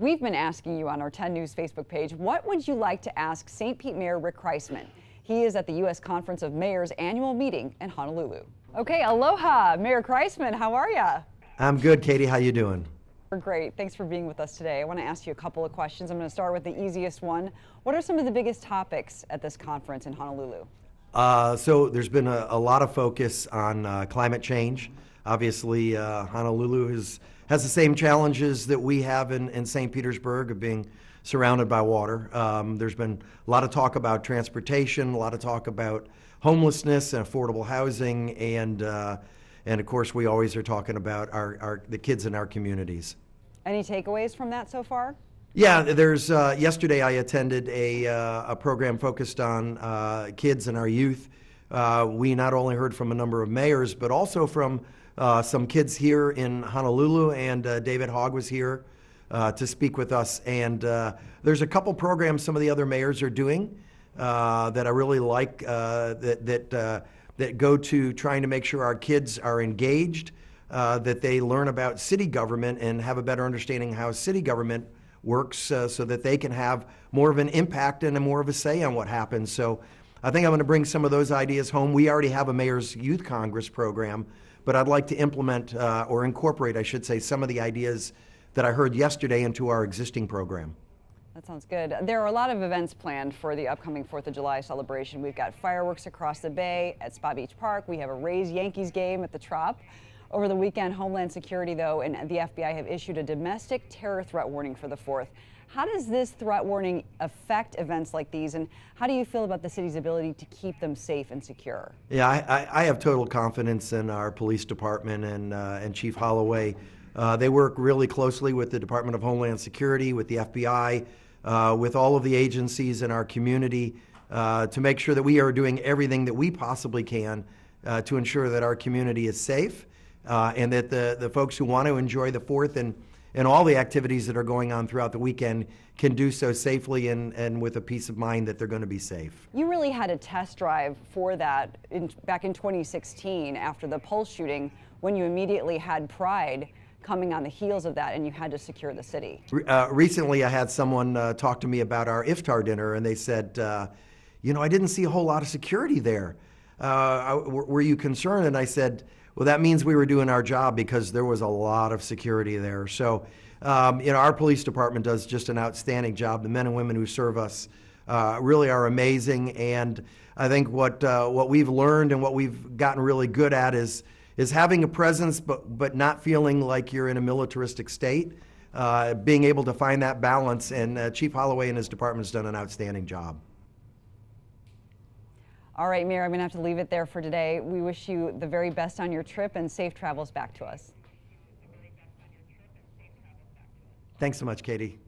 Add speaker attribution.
Speaker 1: We've been asking you on our 10 News Facebook page, what would you like to ask St. Pete Mayor Rick Kreisman? He is at the U.S. Conference of Mayors annual meeting in Honolulu. Okay, aloha, Mayor Kreisman, how are ya?
Speaker 2: I'm good, Katie. How you doing?
Speaker 1: We're great. Thanks for being with us today. I want to ask you a couple of questions. I'm going to start with the easiest one. What are some of the biggest topics at this conference in Honolulu?
Speaker 2: Uh, so there's been a, a, lot of focus on uh, climate change. Obviously, uh, Honolulu has, has the same challenges that we have in, in St. Petersburg of being surrounded by water. Um, there's been a lot of talk about transportation, a lot of talk about homelessness and affordable housing, and uh, and of course we always are talking about our, our the kids in our communities.
Speaker 1: Any takeaways from that so far?
Speaker 2: Yeah, there's uh, yesterday I attended a, uh, a program focused on uh, kids and our youth uh, we not only heard from a number of mayors, but also from uh, some kids here in Honolulu, and uh, David Hogg was here uh, to speak with us. And uh, there's a couple programs some of the other mayors are doing that I really like that that that go to trying to make sure our kids are engaged, that they learn about city government and have a better understanding how city government works, so that they can have more of an impact and more of a say on what happens. So. I think I'm going to bring some of those ideas home. We already have a Mayor's Youth Congress program, but I'd like to implement uh, or incorporate, I should say, some of the ideas that I heard yesterday into our existing program.
Speaker 1: That sounds good. There are a lot of events planned for the upcoming 4th of July celebration. We've got fireworks across the bay at Spa Beach Park. We have a Rays Yankees game at the Trop. Over the weekend, Homeland Security, though, and the FBI have issued a domestic terror threat warning for the 4th. How does this threat warning affect events like these, and how do you feel about the city's ability to keep them safe and secure?
Speaker 2: Yeah, I, I have total confidence in our police department and, uh, and Chief Holloway. Uh, they work really closely with the Department of Homeland Security, with the FBI, uh, with all of the agencies in our community uh, to make sure that we are doing everything that we possibly can uh, to ensure that our community is safe uh, and that the, the folks who want to enjoy the fourth and, and all the activities that are going on throughout the weekend can do so safely and, and with a peace of mind that they're going to be safe.
Speaker 1: You really had a test drive for that in, back in 2016 after the Pulse shooting when you immediately had Pride coming on the heels of that and you had to secure the city.
Speaker 2: Uh, recently, I had someone uh, talk to me about our iftar dinner and they said, uh, You know, I didn't see a whole lot of security there. Uh, I, were you concerned? And I said, well, that means we were doing our job because there was a lot of security there. So, um, you know, our police department does just an outstanding job. The men and women who serve us uh, really are amazing. And I think what uh, what we've learned and what we've gotten really good at is is having a presence, but but not feeling like you're in a militaristic state. Uh, being able to find that balance, and uh, Chief Holloway and his department has done an outstanding job.
Speaker 1: All right, Mayor. I'm going to have to leave it there for today. We wish you the very best on your trip and safe travels back to us.
Speaker 2: Thanks so much, Katie.